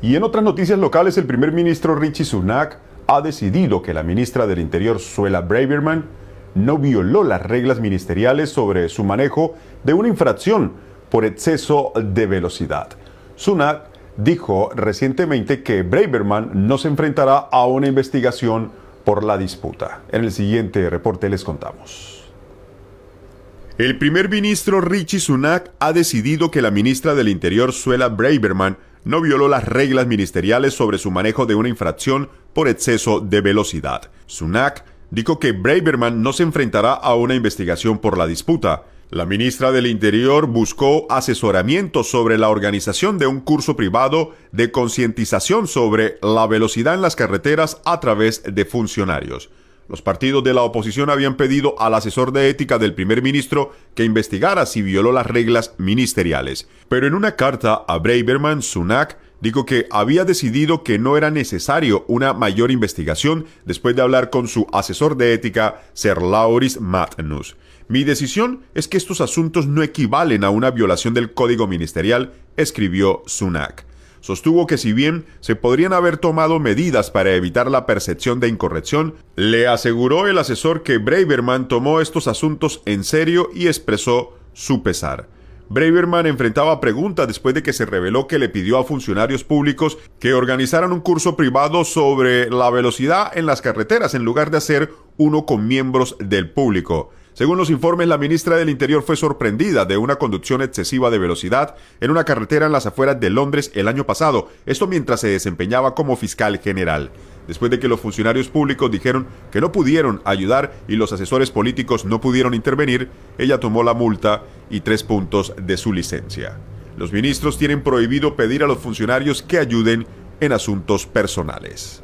Y en otras noticias locales, el primer ministro Richie Sunak ha decidido que la ministra del Interior, Suela Braverman, no violó las reglas ministeriales sobre su manejo de una infracción por exceso de velocidad. Sunak dijo recientemente que Braverman no se enfrentará a una investigación por la disputa. En el siguiente reporte les contamos. El primer ministro Richie Sunak ha decidido que la ministra del Interior Suela Braverman no violó las reglas ministeriales sobre su manejo de una infracción por exceso de velocidad. Sunak dijo que Braverman no se enfrentará a una investigación por la disputa. La ministra del Interior buscó asesoramiento sobre la organización de un curso privado de concientización sobre la velocidad en las carreteras a través de funcionarios los partidos de la oposición habían pedido al asesor de ética del primer ministro que investigara si violó las reglas ministeriales. Pero en una carta a Braverman, Sunak dijo que había decidido que no era necesario una mayor investigación después de hablar con su asesor de ética, Sir Lauris Magnus. Mi decisión es que estos asuntos no equivalen a una violación del código ministerial, escribió Sunak sostuvo que si bien se podrían haber tomado medidas para evitar la percepción de incorrección, le aseguró el asesor que Braverman tomó estos asuntos en serio y expresó su pesar. Braverman enfrentaba preguntas después de que se reveló que le pidió a funcionarios públicos que organizaran un curso privado sobre la velocidad en las carreteras en lugar de hacer uno con miembros del público. Según los informes, la ministra del Interior fue sorprendida de una conducción excesiva de velocidad en una carretera en las afueras de Londres el año pasado, esto mientras se desempeñaba como fiscal general después de que los funcionarios públicos dijeron que no pudieron ayudar y los asesores políticos no pudieron intervenir, ella tomó la multa y tres puntos de su licencia. Los ministros tienen prohibido pedir a los funcionarios que ayuden en asuntos personales.